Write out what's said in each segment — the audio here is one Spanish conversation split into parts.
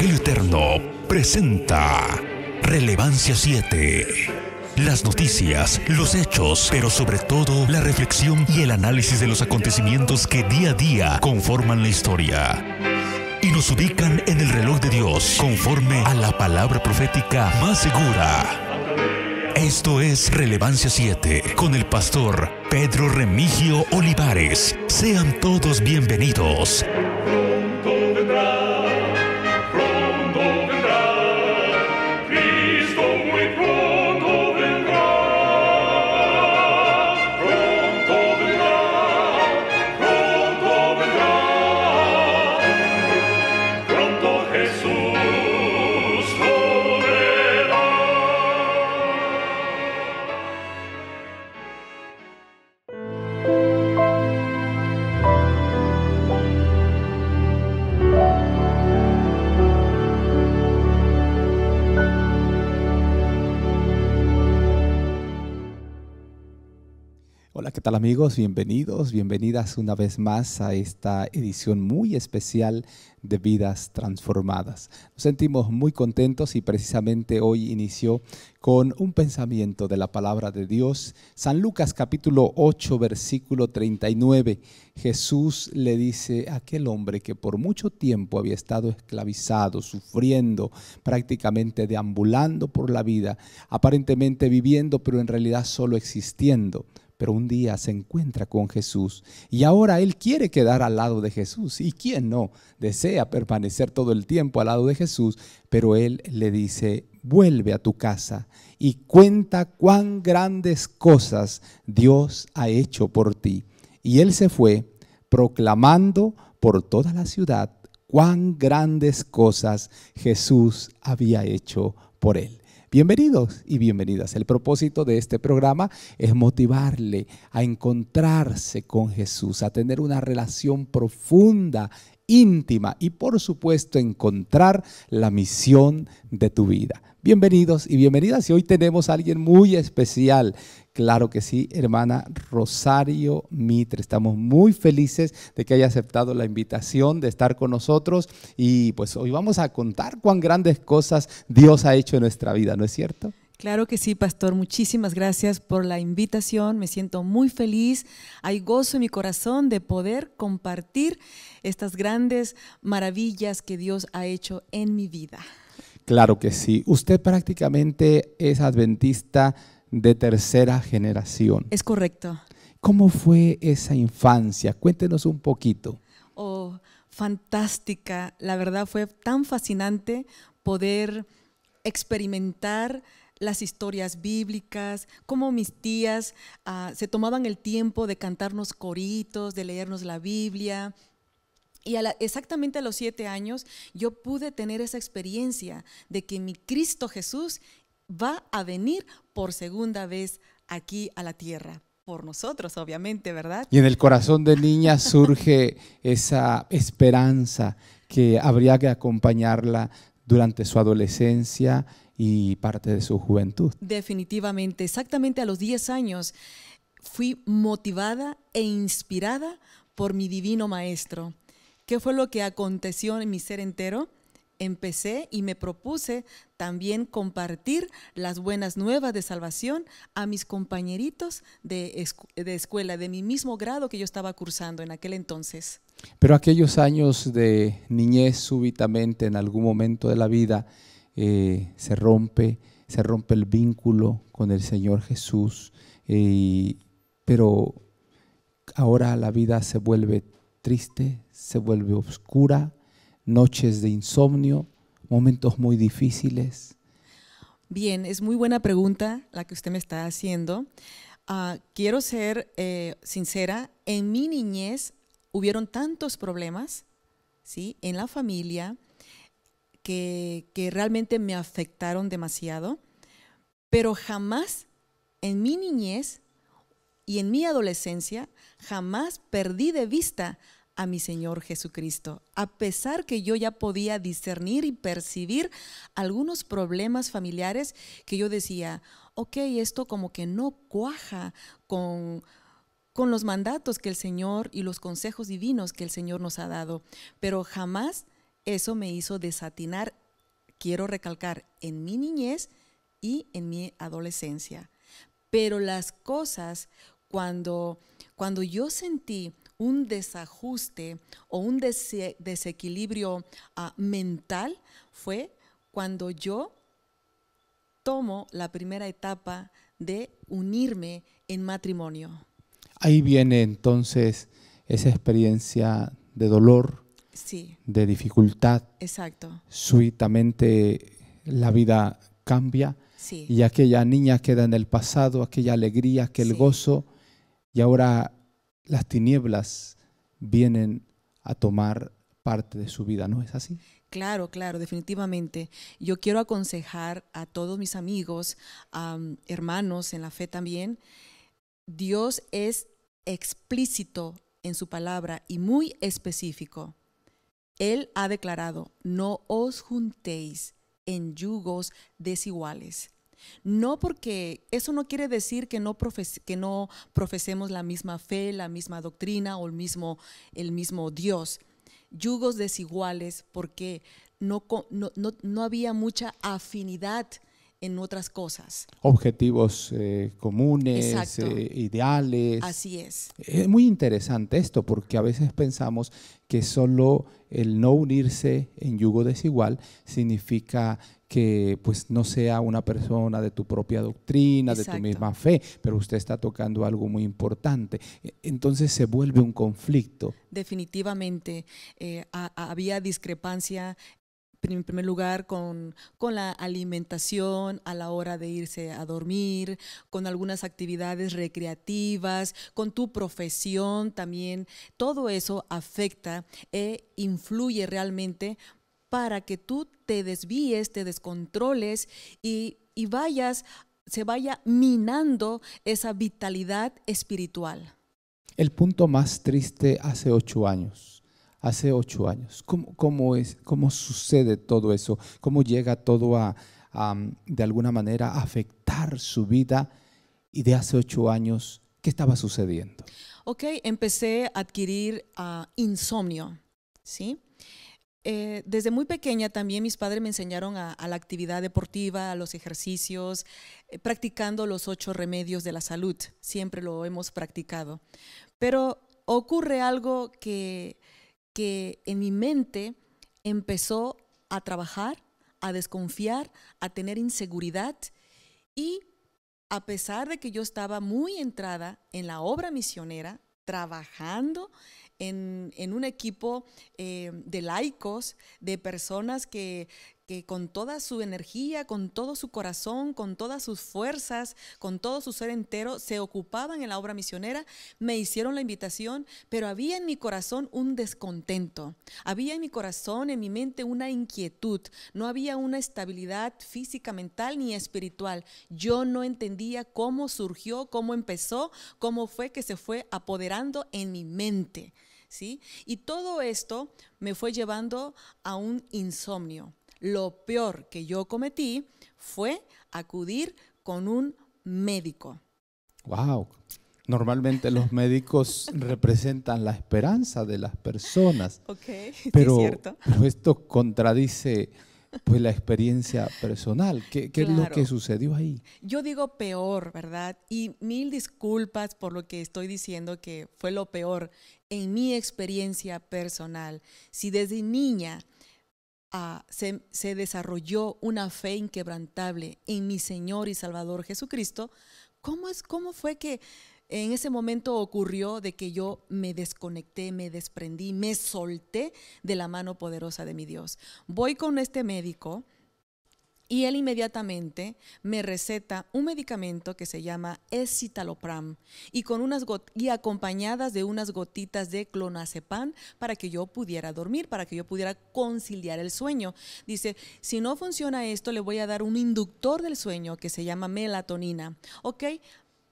Eterno presenta Relevancia 7. Las noticias, los hechos, pero sobre todo la reflexión y el análisis de los acontecimientos que día a día conforman la historia. Y nos ubican en el reloj de Dios, conforme a la palabra profética más segura. Esto es Relevancia 7 con el pastor Pedro Remigio Olivares. Sean todos bienvenidos. amigos? Bienvenidos, bienvenidas una vez más a esta edición muy especial de Vidas Transformadas. Nos sentimos muy contentos y precisamente hoy inició con un pensamiento de la palabra de Dios. San Lucas capítulo 8 versículo 39. Jesús le dice a aquel hombre que por mucho tiempo había estado esclavizado, sufriendo, prácticamente deambulando por la vida, aparentemente viviendo pero en realidad solo existiendo pero un día se encuentra con Jesús y ahora él quiere quedar al lado de Jesús. ¿Y quién no desea permanecer todo el tiempo al lado de Jesús? Pero él le dice, vuelve a tu casa y cuenta cuán grandes cosas Dios ha hecho por ti. Y él se fue proclamando por toda la ciudad cuán grandes cosas Jesús había hecho por él. Bienvenidos y bienvenidas. El propósito de este programa es motivarle a encontrarse con Jesús, a tener una relación profunda, íntima y por supuesto encontrar la misión de tu vida. Bienvenidos y bienvenidas. Y hoy tenemos a alguien muy especial. Claro que sí, hermana Rosario Mitre. Estamos muy felices de que haya aceptado la invitación de estar con nosotros. Y pues hoy vamos a contar cuán grandes cosas Dios ha hecho en nuestra vida, ¿no es cierto? Claro que sí, pastor. Muchísimas gracias por la invitación. Me siento muy feliz. Hay gozo en mi corazón de poder compartir estas grandes maravillas que Dios ha hecho en mi vida. Claro que sí. Usted prácticamente es adventista de tercera generación. Es correcto. ¿Cómo fue esa infancia? Cuéntenos un poquito. Oh, fantástica. La verdad fue tan fascinante poder experimentar las historias bíblicas, cómo mis tías ah, se tomaban el tiempo de cantarnos coritos, de leernos la Biblia, y exactamente a los siete años yo pude tener esa experiencia de que mi Cristo Jesús va a venir por segunda vez aquí a la tierra. Por nosotros, obviamente, ¿verdad? Y en el corazón de niña surge esa esperanza que habría que acompañarla durante su adolescencia y parte de su juventud. Definitivamente, exactamente a los diez años fui motivada e inspirada por mi divino maestro. ¿Qué fue lo que aconteció en mi ser entero? Empecé y me propuse también compartir las buenas nuevas de salvación a mis compañeritos de, escuela, de mi mismo grado que yo estaba cursando en aquel entonces. Pero aquellos años de niñez súbitamente en algún momento de la vida eh, se rompe, se rompe el vínculo con el Señor Jesús, eh, pero ahora la vida se vuelve triste, se vuelve oscura, noches de insomnio, momentos muy difíciles. Bien, es muy buena pregunta la que usted me está haciendo. Ah, quiero ser eh, sincera, en mi niñez hubieron tantos problemas, ¿sí? En la familia, que, que realmente me afectaron demasiado, pero jamás en mi niñez y en mi adolescencia, jamás perdí de vista a mi Señor Jesucristo, a pesar que yo ya podía discernir y percibir algunos problemas familiares que yo decía, ok, esto como que no cuaja con con los mandatos que el Señor y los consejos divinos que el Señor nos ha dado, pero jamás eso me hizo desatinar, quiero recalcar, en mi niñez y en mi adolescencia. Pero las cosas, cuando, cuando yo sentí un desajuste o un desequilibrio ah, mental fue cuando yo tomo la primera etapa de unirme en matrimonio. Ahí viene entonces esa experiencia de dolor, sí. de dificultad. Exacto. Súbitamente la vida cambia y aquella niña queda en el pasado, aquella alegría, aquel gozo y ahora las tinieblas vienen a tomar parte de su vida, ¿no es así? Claro, claro, definitivamente. Yo quiero aconsejar a todos mis amigos, hermanos en la fe también, Dios es explícito en su palabra y muy específico. Él ha declarado, no os juntéis en yugos desiguales. No porque eso no quiere decir que no, que no profesemos la misma fe, la misma doctrina o el mismo, el mismo Dios. Yugos desiguales porque no, no, había mucha afinidad en otras cosas. Objetivos eh, comunes, eh, ideales. Así es. Es muy interesante esto porque a veces pensamos que solo el no unirse en yugo desigual significa que pues no sea una persona de tu propia doctrina, de tu misma fe, pero usted está tocando algo muy importante. E, entonces se vuelve un conflicto. Definitivamente, eh, había discrepancia en primer lugar con, con, la alimentación a la hora de irse a dormir, con algunas actividades recreativas, con tu profesión también. Todo eso afecta e influye realmente para que tú te desvíes, te descontroles y, vayas, se vaya minando esa vitalidad espiritual. El punto más triste hace ocho años hace ocho años. ¿Cómo, es, ¿Cómo sucede todo eso? ¿Cómo llega todo a, de alguna manera, afectar su vida? Y de hace ocho años, ¿qué estaba sucediendo? Ok, empecé a adquirir ah, insomnio, ¿sí? Eh, desde muy pequeña también mis padres me enseñaron a, la actividad deportiva, a los ejercicios, eh, practicando los ocho remedios de la salud. Siempre lo hemos practicado. Pero ocurre algo que, que en mi mente empezó a trabajar, a desconfiar, a tener inseguridad y a pesar de que yo estaba muy entrada en la obra misionera, trabajando en, un equipo eh, de laicos, de personas que con toda su energía, con todo su corazón, con todas sus fuerzas, con todo su ser entero, se ocupaban en la obra misionera, me hicieron la invitación, pero había en mi corazón un descontento, había en mi corazón, en mi mente una inquietud, no había una estabilidad física, mental ni espiritual. Yo no entendía cómo surgió, cómo empezó, cómo fue que se fue apoderando en mi mente. ¿sí? Y todo esto me fue llevando a un insomnio. Lo peor que yo cometí fue acudir con un médico. Wow. Normalmente los médicos representan la esperanza de las personas. pero esto contradice pues la experiencia personal. ¿Qué, es lo que sucedió ahí? Yo digo peor, ¿verdad? Y mil disculpas por lo que estoy diciendo que fue lo peor en mi experiencia personal. Si desde niña ah, se, se desarrolló una fe inquebrantable en mi Señor y Salvador Jesucristo, ¿cómo, es, cómo fue que en ese momento ocurrió de que yo me desconecté, me desprendí, me solté de la mano poderosa de mi Dios. Voy con este médico y él inmediatamente me receta un medicamento que se llama escitalopram y con unas acompañadas de unas gotitas de clonazepam para que yo pudiera dormir, para que yo pudiera conciliar el sueño. Dice, si no funciona esto, le voy a dar un inductor del sueño que se llama melatonina. Ok,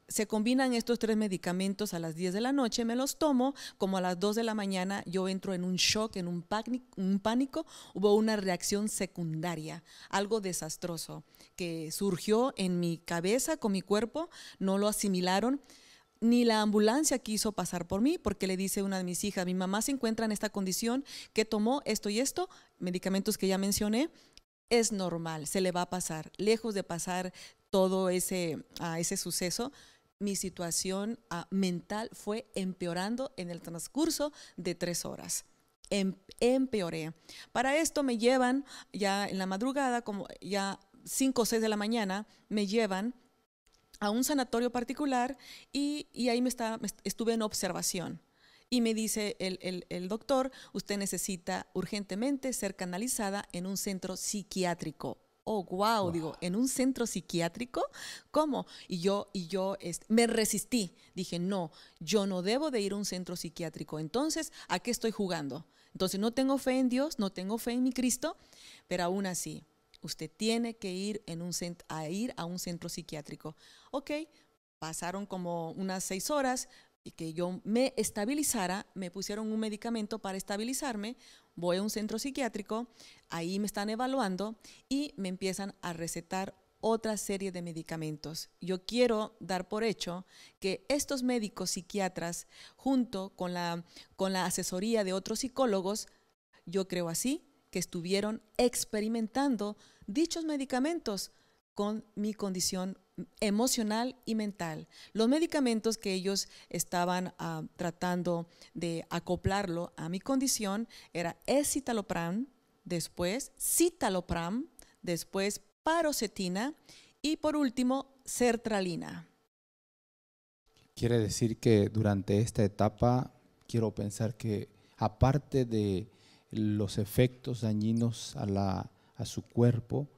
se combinan estos tres medicamentos a las 10 de la noche, me los tomo, como a las 2 de la mañana yo entro en un shock, en un pánico, hubo una reacción secundaria, algo desastroso, que surgió en mi cabeza, con mi cuerpo, no lo asimilaron. Ni la ambulancia quiso pasar por mí porque le dice una de mis hijas, mi mamá se encuentra en esta condición, que tomó esto y esto, medicamentos que ya mencioné, es normal, se le va a pasar. Lejos de pasar todo ese suceso, mi situación ah, mental fue empeorando en el transcurso de tres horas. Em, empeoré. Para esto me llevan ya en la madrugada, como ya 5 o 6 de la mañana, me llevan a un sanatorio particular y, ahí me, estuve en observación. Y me dice el, doctor, usted necesita urgentemente ser canalizada en un centro psiquiátrico oh, wow, digo, en un centro psiquiátrico, ¿cómo? Y yo, y yo me resistí, dije, no, yo no debo de ir a un centro psiquiátrico, entonces, ¿a qué estoy jugando? Entonces, no tengo fe en Dios, no tengo fe en mi Cristo, pero aún así, usted tiene que ir, a, ir a un centro psiquiátrico. Ok, pasaron como unas seis horas, y que yo me estabilizara, me pusieron un medicamento para estabilizarme, voy a un centro psiquiátrico, ahí me están evaluando y me empiezan a recetar otra serie de medicamentos. Yo quiero dar por hecho que estos médicos psiquiatras, junto con la, con la asesoría de otros psicólogos, yo creo así, que estuvieron experimentando dichos medicamentos con mi condición emocional y mental. Los medicamentos que ellos estaban ah, tratando de acoplarlo a mi condición era escitalopram, después citalopram, después parocetina y por último sertralina. Quiere decir que durante esta etapa quiero pensar que aparte de los efectos dañinos a, a su cuerpo,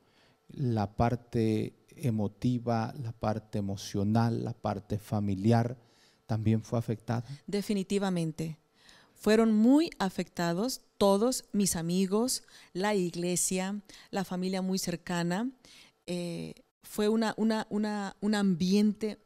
la parte emotiva, la parte emocional, la parte familiar, también fue afectada? Definitivamente. Fueron muy afectados todos mis amigos, la iglesia, la familia muy cercana. Eh, fue una, un ambiente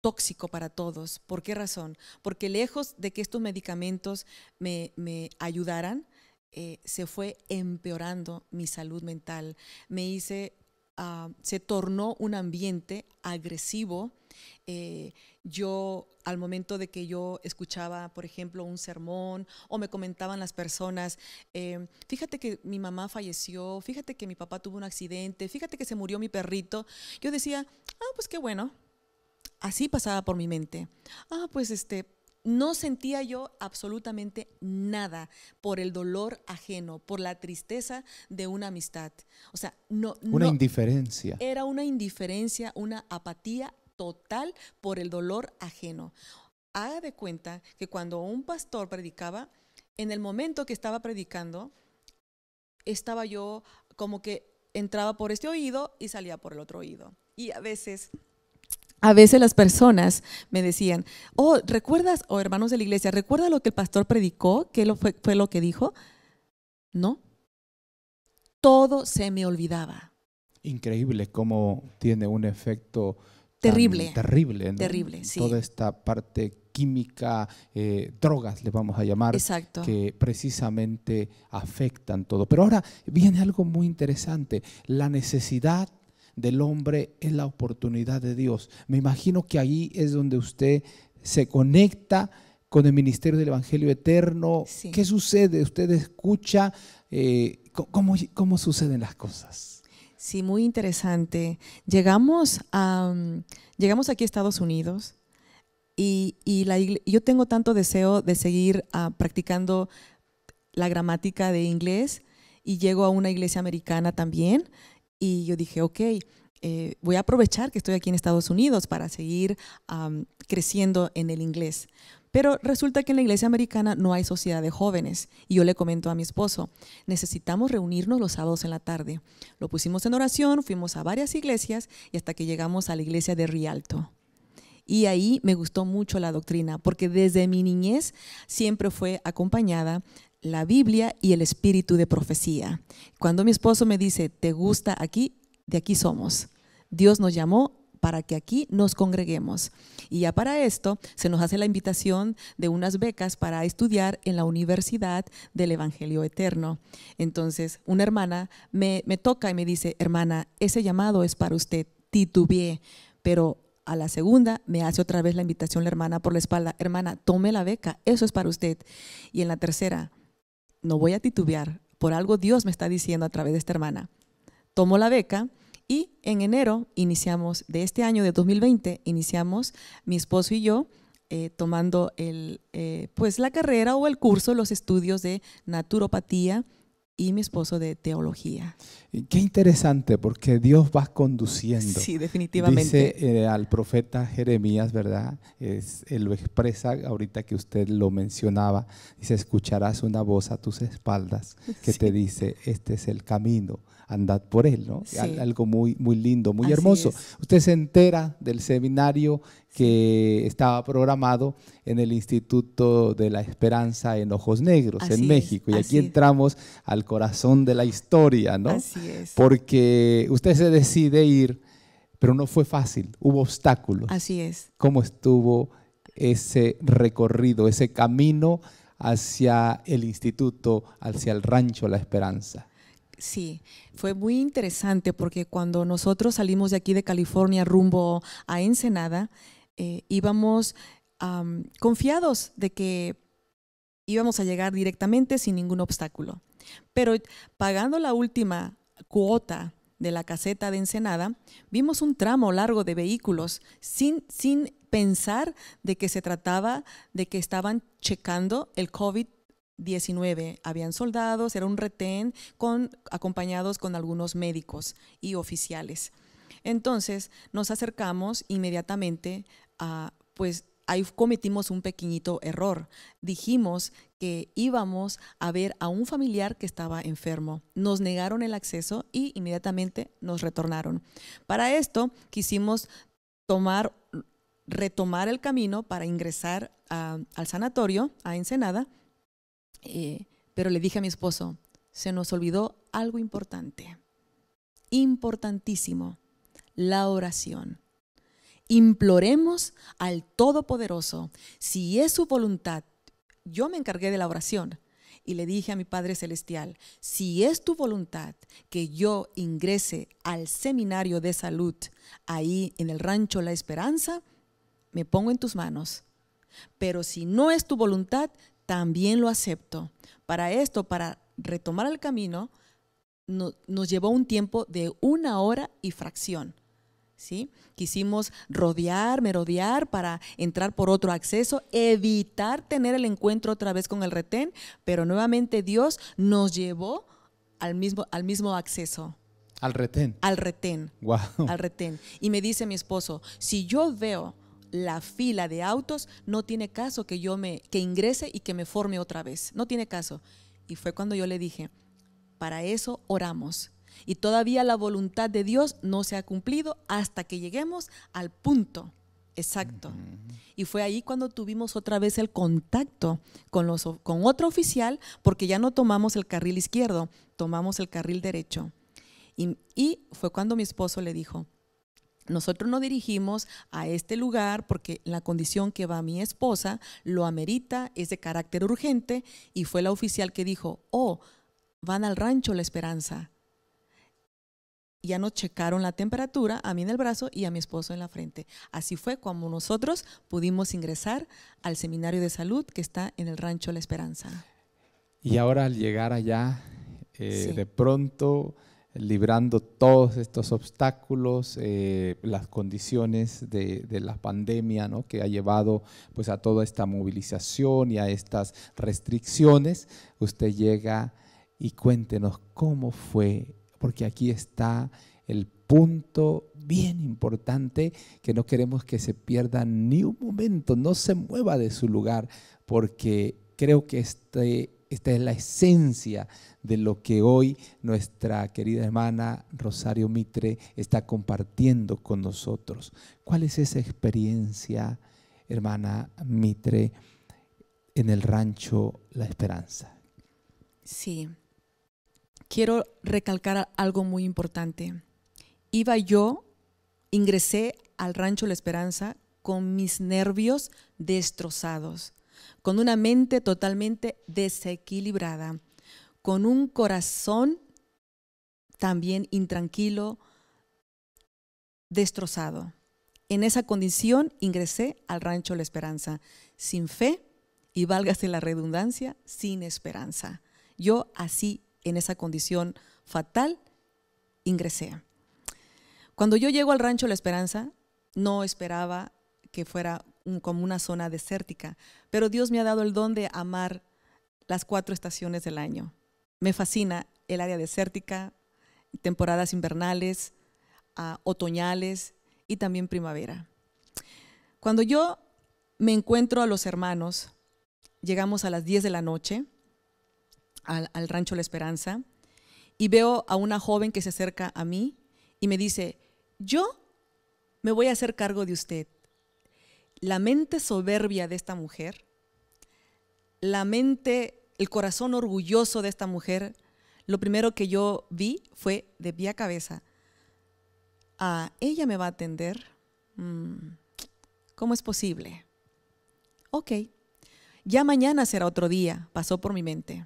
tóxico para todos. ¿Por qué razón? Porque lejos de que estos medicamentos me, ayudaran, eh, se fue empeorando mi salud mental. Me hice Ah, se tornó un ambiente agresivo. Eh, yo, al momento de que yo escuchaba, por ejemplo, un sermón o me comentaban las personas, eh, fíjate que mi mamá falleció, fíjate que mi papá tuvo un accidente, fíjate que se murió mi perrito, yo decía, ah, pues qué bueno. Así pasaba por mi mente. Ah, pues este, no sentía yo absolutamente nada por el dolor ajeno, por la tristeza de una amistad. O sea, no. Una indiferencia. Era una indiferencia, una apatía total por el dolor ajeno. Haga de cuenta que cuando un pastor predicaba, en el momento que estaba predicando, estaba yo como que entraba por este oído y salía por el otro oído. Y a veces a veces las personas me decían, oh, ¿recuerdas, o oh, hermanos de la iglesia, ¿recuerda lo que el pastor predicó? ¿Qué fue, lo que dijo? No. Todo se me olvidaba. Increíble cómo tiene un efecto terrible. Terrible, Terrible, sí. Toda esta parte química, eh, drogas le vamos a llamar, que precisamente afectan todo. Pero ahora viene algo muy interesante, la necesidad del hombre es la oportunidad de Dios. Me imagino que ahí es donde usted se conecta con el ministerio del Evangelio Eterno. ¿Qué sucede? ¿Usted escucha? Eh, ¿cómo, suceden las cosas? Sí, muy interesante. Llegamos, a, mm, llegamos aquí a Estados Unidos y, yo tengo tanto deseo de seguir ah, practicando la gramática de inglés y llego a una iglesia americana también y yo dije, ok, eh, voy a aprovechar que estoy aquí en Estados Unidos para seguir creciendo en el inglés. Pero resulta que en la iglesia americana no hay sociedad de jóvenes. Y yo le comento a mi esposo, necesitamos reunirnos los sábados en la tarde. Lo pusimos en oración, fuimos a varias iglesias y hasta que llegamos a la iglesia de Rialto. Y ahí me gustó mucho la doctrina, porque desde mi niñez siempre fue acompañada la Biblia y el espíritu de profecía. Cuando mi esposo me dice, te gusta aquí, de aquí somos. Dios nos llamó para que aquí nos congreguemos. Y ya para esto se nos hace la invitación de unas becas para estudiar en la Universidad del Evangelio Eterno. Entonces, una hermana me, toca y me dice, hermana, ese llamado es para usted, titubé pero a la segunda me hace otra vez la invitación la hermana por la espalda, hermana, tome la beca, eso es para usted. Y en la tercera, no voy a titubear, por algo Dios me está diciendo a través de esta hermana. Tomo la beca y en enero iniciamos, de este año de 2020, iniciamos mi esposo y yo eh, tomando el, eh, pues la carrera o el curso, los estudios de naturopatía y mi esposo de teología. Qué interesante, porque Dios va conduciendo. Sí, definitivamente. Dice eh, al profeta Jeremías, ¿verdad? Es, él lo expresa ahorita que usted lo mencionaba. Dice, escucharás una voz a tus espaldas que te dice, este es el camino, andad por él, ¿no? Algo muy, muy lindo, muy hermoso. Usted se entera del seminario que estaba programado en el Instituto de la Esperanza en Ojos Negros, en México. Y aquí entramos al corazón de la historia, ¿no? Así es. Porque usted se decide ir, pero no fue fácil, hubo obstáculos. Así es. ¿Cómo estuvo ese recorrido, ese camino hacia el instituto, hacia el rancho La Esperanza? Sí, fue muy interesante porque cuando nosotros salimos de aquí de California rumbo a Ensenada, eh, íbamos confiados de que íbamos a llegar directamente sin ningún obstáculo. Pero pagando la última cuota de la caseta de Ensenada, vimos un tramo largo de vehículos sin, sin pensar de que se trataba de que estaban checando el COVID 19 habían soldados, era un retén con, acompañados con algunos médicos y oficiales. Entonces nos acercamos inmediatamente pues ahí cometimos un pequeñito error. Dijimos que íbamos a ver a un familiar que estaba enfermo. Nos negaron el acceso y inmediatamente nos retornaron. Para esto quisimos tomar, retomar el camino para ingresar al sanatorio, a Ensenada, eh, pero le dije a mi esposo, se nos olvidó algo importante, importantísimo, la oración. Imploremos al Todopoderoso, si es su voluntad, yo me encargué de la oración y le dije a mi Padre Celestial, si es tu voluntad que yo ingrese al seminario de salud ahí en el rancho La Esperanza, me pongo en tus manos. Pero si no es tu voluntad, también lo acepto. Para esto, para retomar el camino, nos llevó un tiempo de una hora y fracción. ¿sí? Quisimos rodear, merodear para entrar por otro acceso, evitar tener el encuentro otra vez con el retén, pero nuevamente Dios nos llevó al mismo, al mismo acceso. Al retén. Al retén. Al retén. Y me dice mi esposo, si yo veo la fila de autos, no tiene caso que yo me que ingrese y que me forme otra vez, no tiene caso. Y fue cuando yo le dije, para eso oramos. Y todavía la voluntad de Dios no se ha cumplido hasta que lleguemos al punto exacto. Y fue ahí cuando tuvimos otra vez el contacto con, los, con otro oficial, porque ya no tomamos el carril izquierdo, tomamos el carril derecho. y fue cuando mi esposo le dijo, nosotros nos dirigimos a este lugar porque la condición que va mi esposa lo amerita, es de carácter urgente y fue la oficial que dijo, oh, van al rancho la esperanza. Ya nos checaron la temperatura, a mí en el brazo y a mi esposo en la frente. Así fue como nosotros pudimos ingresar al seminario de salud que está en el rancho La Esperanza. Y ahora al llegar allá, eh, de pronto librando todos estos obstáculos, eh, las condiciones de, la pandemia ¿no? que ha llevado pues, a toda esta movilización y a estas restricciones, usted llega y cuéntenos cómo fue, porque aquí está el punto bien importante que no queremos que se pierda ni un momento, no se mueva de su lugar, porque creo que este esta es la esencia de lo que hoy nuestra querida hermana Rosario Mitre está compartiendo con nosotros. ¿Cuál es esa experiencia, hermana Mitre, en el rancho La Esperanza? Sí. Quiero recalcar algo muy importante. Iba yo, ingresé al rancho La Esperanza con mis nervios destrozados con una mente totalmente desequilibrada, con un corazón también intranquilo, destrozado. En esa condición ingresé al rancho La Esperanza, sin fe y válgase la redundancia, sin esperanza. Yo así, en esa condición fatal, ingresé. Cuando yo llego al rancho La Esperanza, no esperaba que fuera como una zona desértica, pero Dios me ha dado el don de amar las cuatro estaciones del año. Me fascina el área desértica, temporadas invernales, ah, otoñales y también primavera. Cuando yo me encuentro a los hermanos, llegamos a las 10 de la noche al rancho La Esperanza y veo a una joven que se acerca a mí y me dice, yo me voy a hacer cargo de usted la mente soberbia de esta mujer, la mente, el corazón orgulloso de esta mujer, lo primero que yo vi fue de pie a cabeza. Ah, ella me va a atender. Mm, ¿Cómo es posible? Ok, ya mañana será otro día, pasó por mi mente.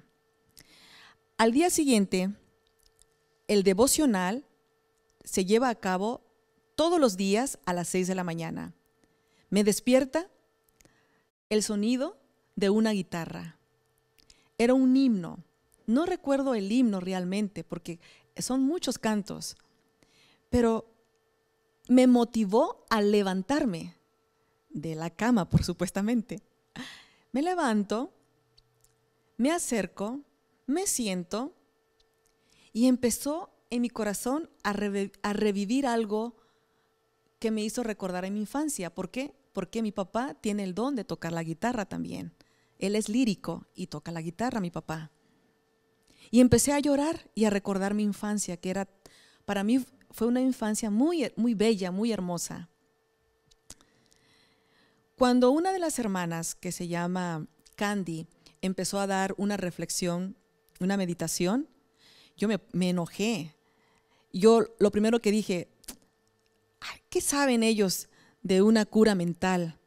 Al día siguiente, el devocional se lleva a cabo todos los días a las 6 de la mañana. Me despierta el sonido de una guitarra. Era un himno. No recuerdo el himno realmente porque son muchos cantos, pero me motivó a levantarme de la cama, por supuestamente. Me levanto, me acerco, me siento y empezó en mi corazón a, a revivir algo que me hizo recordar en mi infancia. ¿Por qué? Porque mi papá tiene el don de tocar la guitarra también. Él es lírico y toca la guitarra, mi papá. Y empecé a llorar y a recordar mi infancia, que era, para mí fue una infancia muy, muy bella, muy hermosa. Cuando una de las hermanas, que se llama Candy, empezó a dar una reflexión, una meditación, yo me, me enojé. Yo lo primero que dije, ¿Qué saben ellos de una cura mental?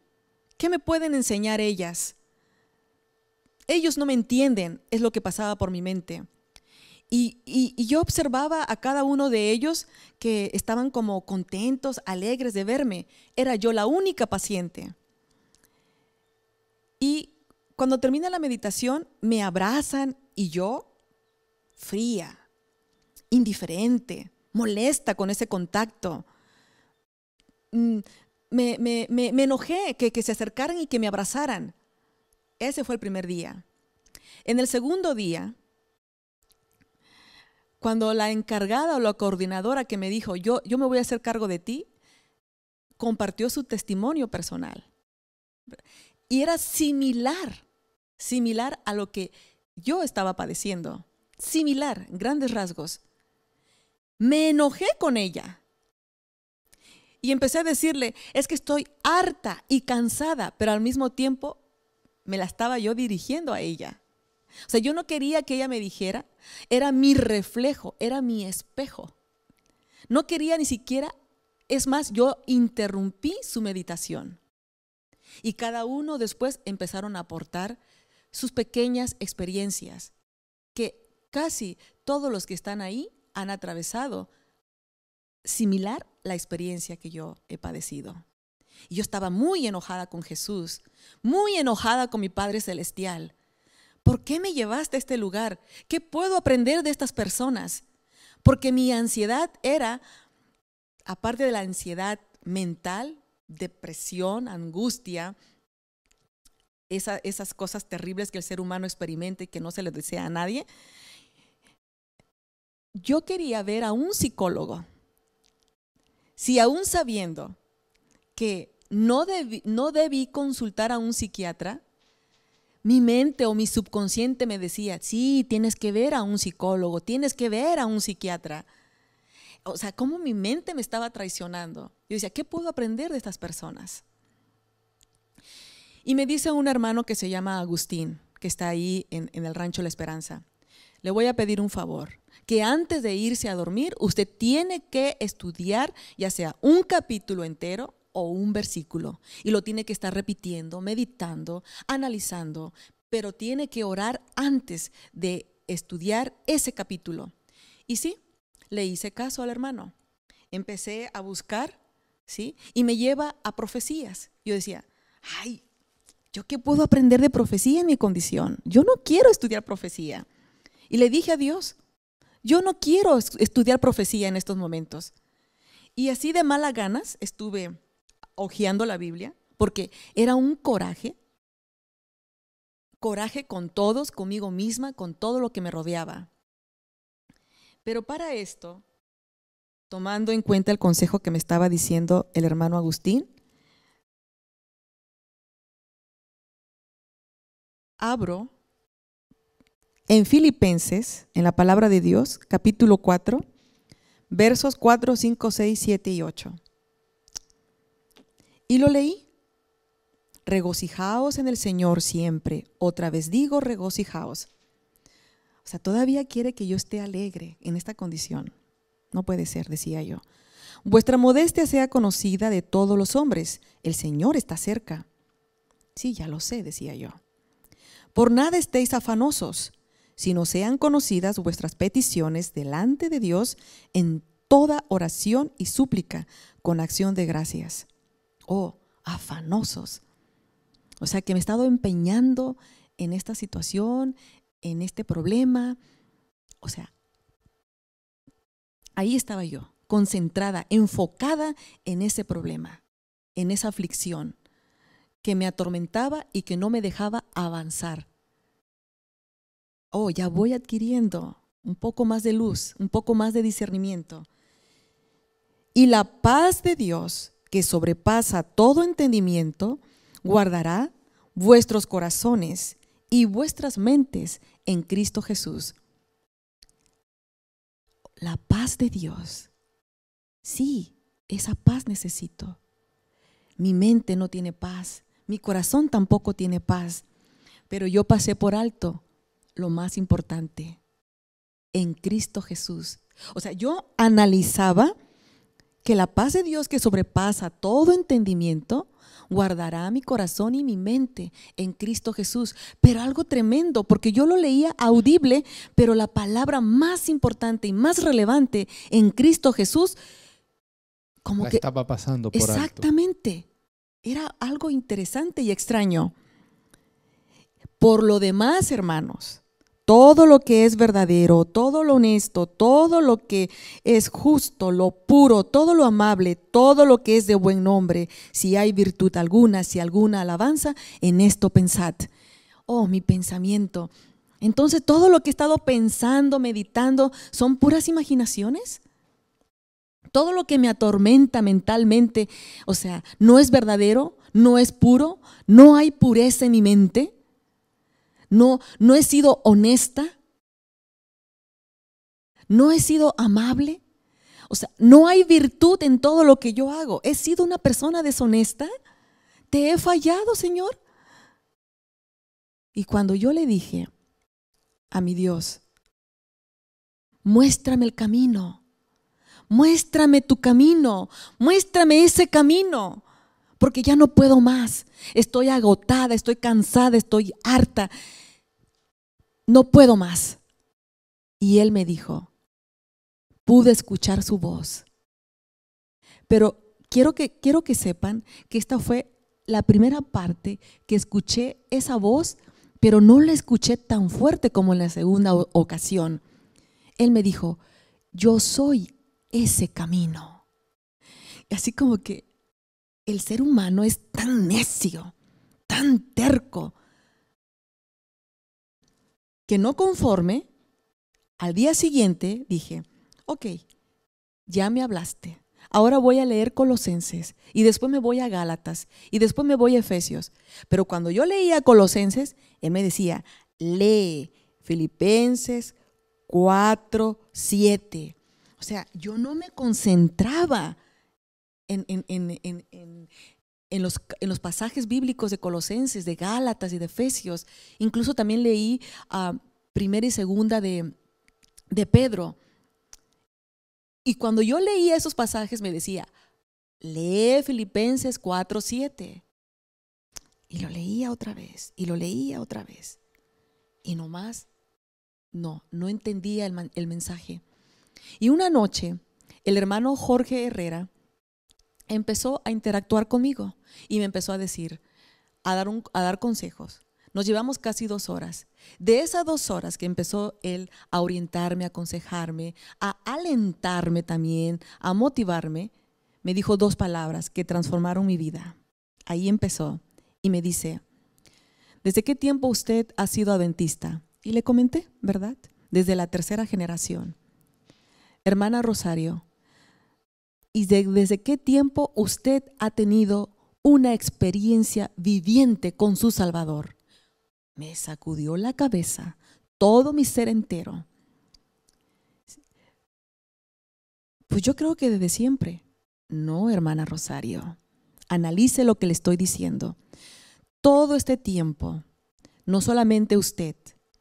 ¿Qué me pueden enseñar ellas? Ellos no me entienden, es lo que pasaba por mi mente. Y, yo observaba a cada uno de ellos que estaban como contentos, alegres de verme. Era yo la única paciente. Y cuando termina la meditación, me abrazan y yo, fría, indiferente, molesta con ese contacto. Mm, me, enojé que, que se acercaran y que me abrazaran. Ese fue el primer día. En el segundo día, cuando la encargada o la coordinadora que me dijo, yo, yo me voy a hacer cargo de ti, compartió su testimonio personal. Y era similar, similar a lo que yo estaba padeciendo. Similar, grandes rasgos. Me enojé con ella. Y empecé a decirle, es que estoy harta y cansada, pero al mismo tiempo me la estaba yo dirigiendo a ella. O sea, yo no quería que ella me dijera, era mi reflejo, era mi espejo. No quería ni siquiera, es más, yo interrumpí su meditación. Y cada uno después empezaron a aportar sus pequeñas experiencias, que casi todos los que están ahí han atravesado similar la experiencia que yo he padecido. yo estaba muy enojada con Jesús, muy enojada con mi Padre Celestial. ¿Por qué me llevaste a este lugar? ¿Qué puedo aprender de estas personas? Porque mi ansiedad era, aparte de la ansiedad mental, depresión, angustia, esas cosas terribles que el ser humano experimenta y que no se le desea a nadie, yo quería ver a un psicólogo si aún sabiendo que no debí, no debí consultar a un psiquiatra, mi mente o mi subconsciente me decía, sí, tienes que ver a un psicólogo, tienes que ver a un psiquiatra. O sea, cómo mi mente me estaba traicionando. Yo decía, ¿qué puedo aprender de estas personas? Y me dice un hermano que se llama Agustín, que está ahí en el rancho La Esperanza, le voy a pedir un favor que antes de irse a dormir usted tiene que estudiar ya sea un capítulo entero o un versículo y lo tiene que estar repitiendo, meditando, analizando, pero tiene que orar antes de estudiar ese capítulo. Y sí, le hice caso al hermano. Empecé a buscar, ¿sí? Y me lleva a profecías. Yo decía, ay, ¿yo qué puedo aprender de profecía en mi condición? Yo no quiero estudiar profecía. Y le dije a Dios, yo no quiero estudiar profecía en estos momentos. Y así de mala ganas estuve hojeando la Biblia, porque era un coraje, coraje con todos, conmigo misma, con todo lo que me rodeaba. Pero para esto, tomando en cuenta el consejo que me estaba diciendo el hermano Agustín, abro en Filipenses, en la palabra de Dios, capítulo 4, versos 4, 5, 6, 7 y 8. Y lo leí. Regocijaos en el Señor siempre. Otra vez digo, regocijaos. O sea, todavía quiere que yo esté alegre en esta condición. No puede ser, decía yo. Vuestra modestia sea conocida de todos los hombres. El Señor está cerca. Sí, ya lo sé, decía yo. Por nada estéis afanosos sino sean conocidas vuestras peticiones delante de Dios en toda oración y súplica con acción de gracias. Oh, afanosos. O sea, que me he estado empeñando en esta situación, en este problema. O sea, ahí estaba yo, concentrada, enfocada en ese problema, en esa aflicción que me atormentaba y que no me dejaba avanzar, oh, ya voy adquiriendo un poco más de luz, un poco más de discernimiento. Y la paz de Dios, que sobrepasa todo entendimiento, guardará vuestros corazones y vuestras mentes en Cristo Jesús. La paz de Dios. Sí, esa paz necesito. Mi mente no tiene paz, mi corazón tampoco tiene paz, pero yo pasé por alto lo más importante, en Cristo Jesús. O sea, yo analizaba que la paz de Dios que sobrepasa todo entendimiento guardará mi corazón y mi mente en Cristo Jesús. Pero algo tremendo, porque yo lo leía audible, pero la palabra más importante y más relevante en Cristo Jesús, como estaba pasando por exactamente, era algo interesante y extraño. Por lo demás, hermanos, todo lo que es verdadero, todo lo honesto, todo lo que es justo, lo puro, todo lo amable, todo lo que es de buen nombre, si hay virtud alguna, si alguna alabanza, en esto pensad. Oh, mi pensamiento. Entonces, todo lo que he estado pensando, meditando, son puras imaginaciones. Todo lo que me atormenta mentalmente, o sea, no es verdadero, no es puro, no hay pureza en mi mente no, no he sido honesta, no he sido amable. O sea, no hay virtud en todo lo que yo hago. ¿He sido una persona deshonesta? ¿Te he fallado, Señor? Y cuando yo le dije a mi Dios, muéstrame el camino, muéstrame tu camino, muéstrame ese camino, porque ya no puedo más. Estoy agotada, estoy cansada, estoy harta. No puedo más. Y él me dijo, pude escuchar su voz. Pero quiero que, quiero que sepan que esta fue la primera parte que escuché esa voz, pero no la escuché tan fuerte como en la segunda ocasión. Él me dijo, yo soy ese camino. Así como que el ser humano es tan necio, tan terco, que no conforme, al día siguiente dije, ok, ya me hablaste, ahora voy a leer Colosenses y después me voy a Gálatas y después me voy a Efesios. Pero cuando yo leía Colosenses, él me decía, lee Filipenses 4, 7. O sea, yo no me concentraba en, en, los, pasajes bíblicos de Colosenses, de Gálatas y de Efesios. Incluso también leí a ah, primera y segunda de, de Pedro. Y cuando yo leía esos pasajes me decía, lee Filipenses 4, 7. Y lo leía otra vez, y lo leía otra vez. Y nomás, no, no entendía el, el mensaje. Y una noche, el hermano Jorge Herrera empezó a interactuar conmigo y me empezó a decir, a dar, a dar consejos. Nos llevamos casi dos horas. De esas dos horas que empezó él a orientarme, a aconsejarme, a alentarme también, a motivarme, me dijo dos palabras que transformaron mi vida. Ahí empezó y me dice, ¿desde qué tiempo usted ha sido adventista? Y le comenté, ¿verdad? Desde la tercera generación. Hermana Rosario, y desde qué tiempo usted ha tenido una experiencia viviente con su Salvador. Me sacudió la cabeza, todo mi ser entero. Pues yo creo que desde siempre. No, hermana Rosario, analice lo que le estoy diciendo. Todo este tiempo, no solamente usted,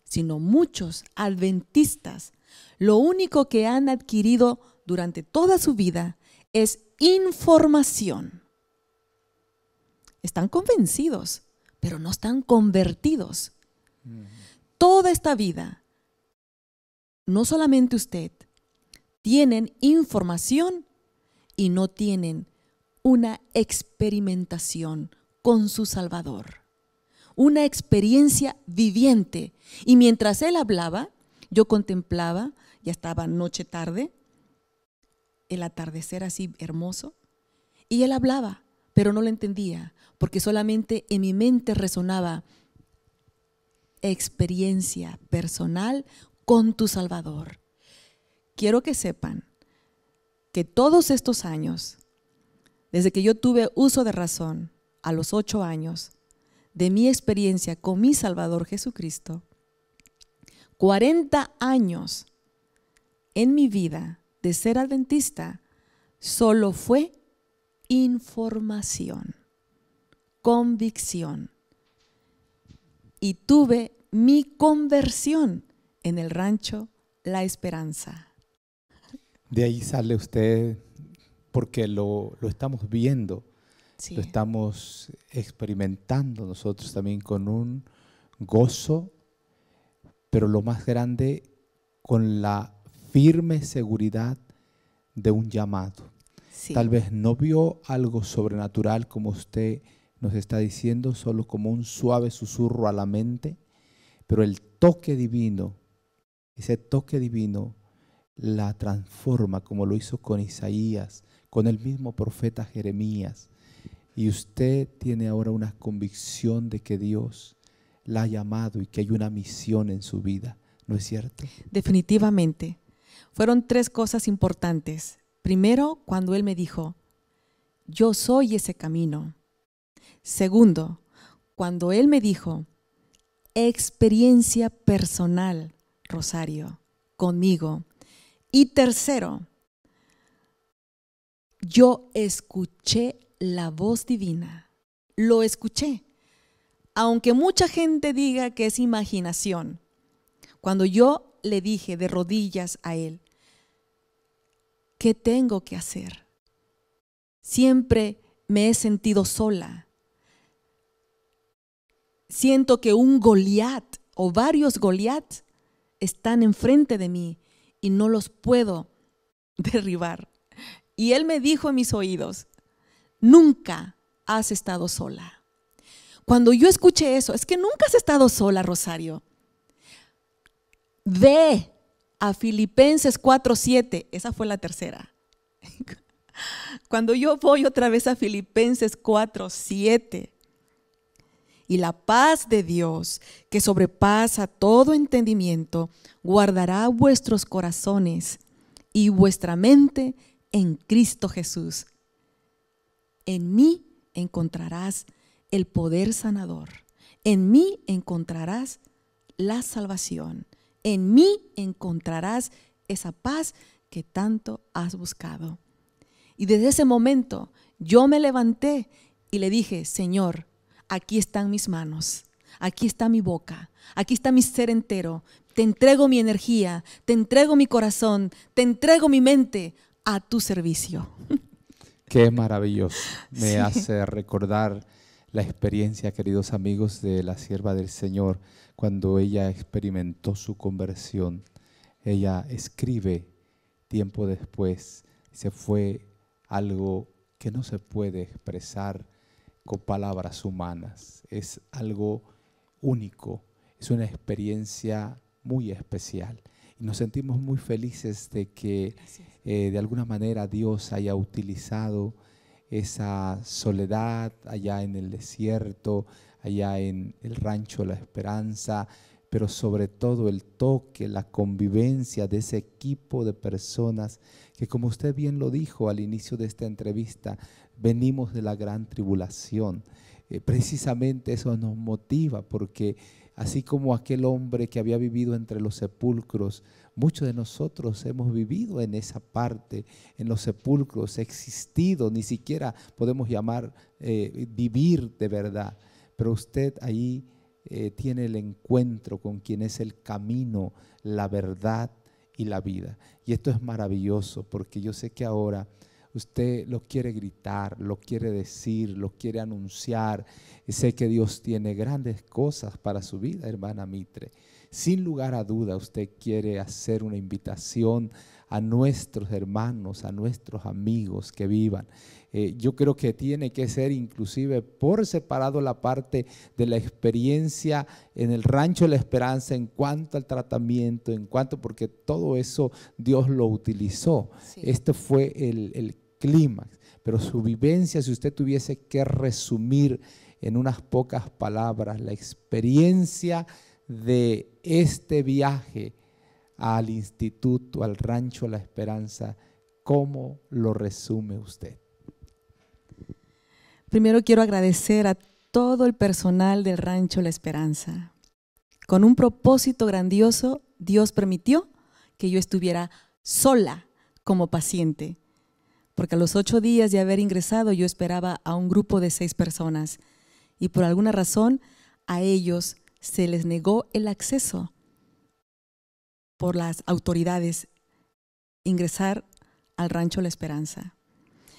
sino muchos adventistas, lo único que han adquirido durante toda su vida es información. Están convencidos, pero no están convertidos. Toda esta vida, no solamente usted, tienen información y no tienen una experimentación con su Salvador, una experiencia viviente. Y mientras él hablaba, yo contemplaba, ya estaba noche tarde, el atardecer así hermoso. Y él hablaba, pero no lo entendía, porque solamente en mi mente resonaba experiencia personal con tu Salvador. Quiero que sepan que todos estos años, desde que yo tuve uso de razón a los ocho años, de mi experiencia con mi Salvador Jesucristo, 40 años en mi vida de ser adventista solo fue información, convicción. Y tuve mi conversión en el rancho La Esperanza. De ahí sale usted porque lo, estamos viendo, lo estamos experimentando nosotros también con un gozo, pero lo más grande con la firme seguridad de un llamado. Tal vez no vio algo sobrenatural como usted nos está diciendo, solo como un suave susurro a la mente, pero el toque divino, ese toque divino la transforma como lo hizo con Isaías, con el mismo profeta Jeremías. Y usted tiene ahora una convicción de que Dios la ha llamado y que hay una misión en su vida, ¿no es cierto? Definitivamente fueron tres cosas importantes. Primero, cuando Él me dijo, yo soy ese camino. Segundo, cuando Él me dijo, experiencia personal, Rosario, conmigo. Y tercero, yo escuché la voz divina, lo escuché. Aunque mucha gente diga que es imaginación, cuando yo le dije de rodillas a él, ¿qué tengo que hacer? Siempre me he sentido sola. Siento que un Goliat o varios Goliat están enfrente de mí y no los puedo derribar. Y él me dijo en mis oídos, nunca has estado sola. Cuando yo escuché eso, es que nunca has estado sola, Rosario. Ve a Filipenses 4:7. Esa fue la tercera. Cuando yo voy otra vez a Filipenses 4:7. Y la paz de Dios, que sobrepasa todo entendimiento, guardará vuestros corazones y vuestra mente en Cristo Jesús. En mí encontrarás el poder sanador. En mí encontrarás la salvación. En mí encontrarás esa paz que tanto has buscado. Y desde ese momento yo me levanté y le dije, Señor, aquí están mis manos, aquí está mi boca, aquí está mi ser entero. Te entrego mi energía, te entrego mi corazón, te entrego mi mente a tu servicio. Qué maravilloso. Me hace recordar la experiencia, queridos amigos, de la sierva del Señor, cuando ella experimentó su conversión, ella escribe tiempo después, se fue algo que no se puede expresar con palabras humanas, es algo único, es una experiencia muy especial. Y nos sentimos muy felices de que eh, de alguna manera Dios haya utilizado esa soledad allá en el desierto, allá en el rancho La Esperanza, pero sobre todo el toque, la convivencia de ese equipo de personas que como usted bien lo dijo al inicio de esta entrevista, venimos de la gran tribulación. Eh, precisamente eso nos motiva porque así como aquel hombre que había vivido entre los sepulcros, muchos de nosotros hemos vivido en esa parte, en los sepulcros, existido, ni siquiera podemos llamar eh, vivir de verdad pero usted ahí eh, tiene el encuentro con quien es el camino, la verdad y la vida. Y esto es maravilloso porque yo sé que ahora usted lo quiere gritar, lo quiere decir, lo quiere anunciar. Sé que Dios tiene grandes cosas para su vida, hermana Mitre. Sin lugar a duda, usted quiere hacer una invitación a nuestros hermanos, a nuestros amigos que vivan eh, yo creo que tiene que ser inclusive por separado la parte de la experiencia en el rancho de la esperanza en cuanto al tratamiento, en cuanto, porque todo eso Dios lo utilizó. Este fue el, clímax, pero su vivencia, si usted tuviese que resumir en unas pocas palabras la experiencia de este viaje al instituto, al rancho de La Esperanza, ¿cómo lo resume usted? Primero quiero agradecer a todo el personal del Rancho La Esperanza. Con un propósito grandioso, Dios permitió que yo estuviera sola como paciente, porque a los ocho días de haber ingresado yo esperaba a un grupo de seis personas y por alguna razón a ellos se les negó el acceso por las autoridades ingresar al Rancho La Esperanza.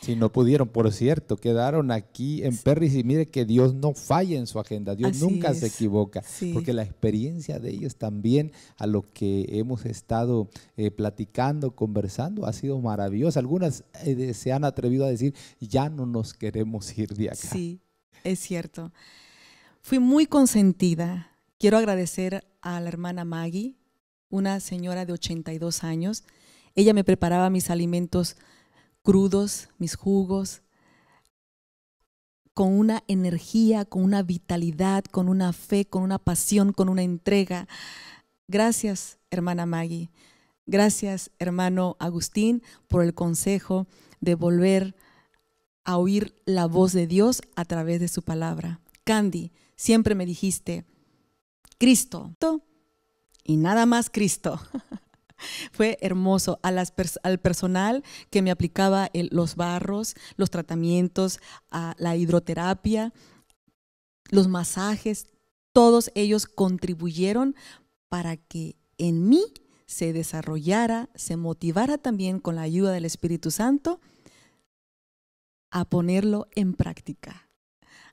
Si no pudieron, por cierto, quedaron aquí en Perry's y mire que Dios no falla en su agenda, Dios nunca se equivoca, porque la experiencia de ellos también a lo que hemos estado eh, platicando, conversando, ha sido maravillosa. Algunas eh, se han atrevido a decir, ya no nos queremos ir de acá. Sí, es cierto. Fui muy consentida. Quiero agradecer a la hermana Maggie, una señora de 82 años. Ella me preparaba mis alimentos crudos, mis jugos, con una energía, con una vitalidad, con una fe, con una pasión, con una entrega. Gracias, hermana Maggie. Gracias, hermano Agustín, por el consejo de volver a oír la voz de Dios a través de su palabra. Candy, siempre me dijiste, Cristo y nada más Cristo. Fue hermoso. al personal que me aplicaba los barros, los tratamientos, a la hidroterapia, los masajes, todos ellos contribuyeron para que en mí se desarrollara, se motivara también con la ayuda del Espíritu Santo a ponerlo en práctica.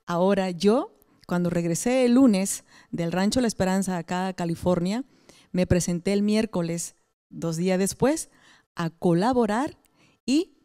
Ahora yo, cuando regresé el lunes del Rancho La Esperanza acá a California, me presenté el miércoles dos días después, a colaborar y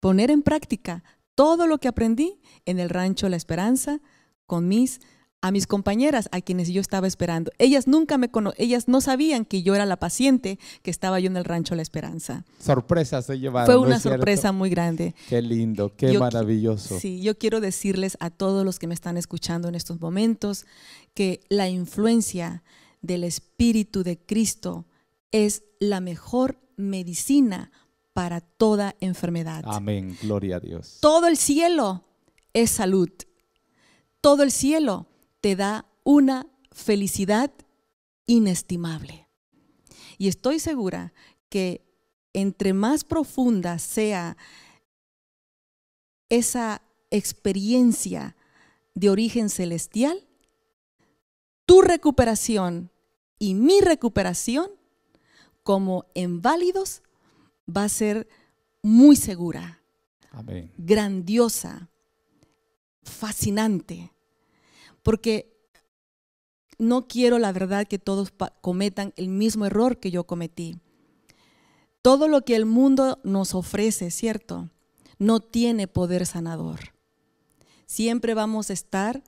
poner en práctica todo lo que aprendí en el rancho La Esperanza con mis a mis compañeras a quienes yo estaba esperando. Ellas nunca me cono ellas no sabían que yo era la paciente que estaba yo en el rancho La Esperanza. Sorpresa se llevaron. Fue una sorpresa muy grande. Qué lindo, qué maravilloso. Sí, yo quiero decirles a todos los que me están escuchando en estos momentos que la influencia del espíritu de Cristo es la mejor medicina para toda enfermedad. Amén, gloria a Dios. Todo el cielo es salud. Todo el cielo te da una felicidad inestimable. Y estoy segura que entre más profunda sea esa experiencia de origen celestial, tu recuperación y mi recuperación como en válidos va a ser muy segura, grandiosa, fascinante, porque no quiero la verdad que todos cometan el mismo error que yo cometí. Todo lo que el mundo nos ofrece, ¿cierto? No tiene poder sanador. Siempre vamos a estar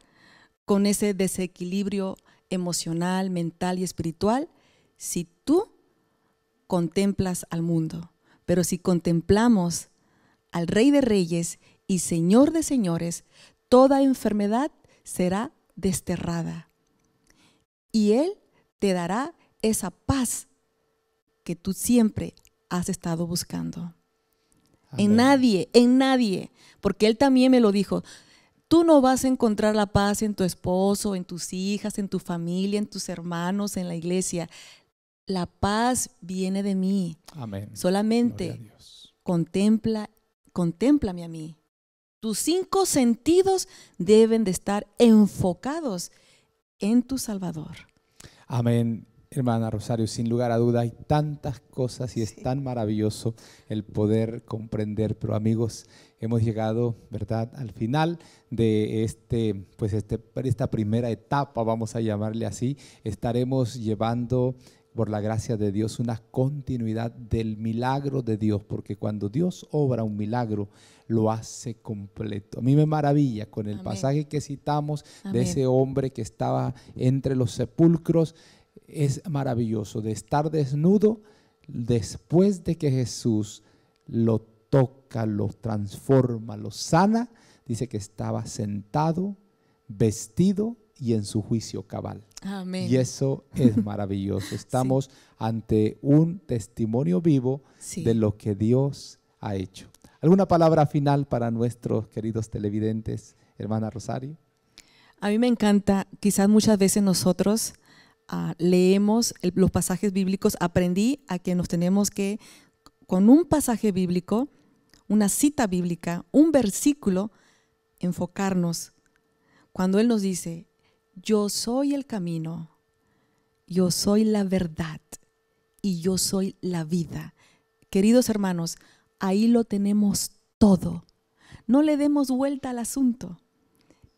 con ese desequilibrio emocional, mental y espiritual si tú contemplas al mundo, pero si contemplamos al Rey de Reyes y Señor de Señores, toda enfermedad será desterrada. Y Él te dará esa paz que tú siempre has estado buscando. En nadie, en nadie, porque Él también me lo dijo. Tú no vas a encontrar la paz en tu esposo, en tus hijas, en tu familia, en tus hermanos, en la iglesia la paz viene de mí. Amén. Solamente contempla, contémplame a mí. Tus cinco sentidos deben de estar enfocados en tu Salvador. Amén. Hermana Rosario, sin lugar a duda hay tantas cosas y es tan maravilloso el poder comprender, pero amigos, hemos llegado, ¿verdad?, al final de este, pues este, esta primera etapa, vamos a llamarle así. Estaremos llevando por la gracia de Dios, una continuidad del milagro de Dios, porque cuando Dios obra un milagro, lo hace completo. A mí me maravilla con el pasaje que citamos de ese hombre que estaba entre los sepulcros, es maravilloso de estar desnudo después de que Jesús lo toca, lo transforma, lo sana, dice que estaba sentado, vestido y en su juicio cabal. Amén. Y eso es maravilloso. Estamos ante un testimonio vivo de lo que Dios ha hecho. ¿Alguna palabra final para nuestros queridos televidentes, hermana Rosario? A mí me encanta, quizás muchas veces nosotros ah, leemos los pasajes bíblicos, aprendí a que nos tenemos que, con un pasaje bíblico, una cita bíblica, un versículo, enfocarnos. Cuando Él nos dice, yo soy el camino, yo soy la verdad y yo soy la vida. Queridos hermanos, ahí lo tenemos todo. No le demos vuelta al asunto.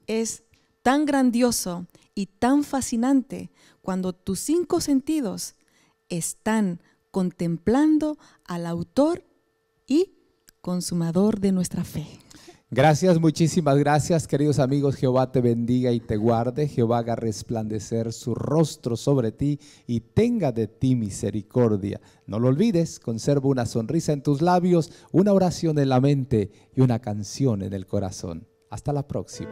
Es tan grandioso y tan fascinante cuando tus cinco sentidos están contemplando al autor y consumador de nuestra fe. Gracias, muchísimas gracias, queridos amigos. Jehová te bendiga y te guarde. Jehová haga resplandecer su rostro sobre ti y tenga de ti misericordia. No lo olvides, conserva una sonrisa en tus labios, una oración en la mente y una canción en el corazón. Hasta la próxima.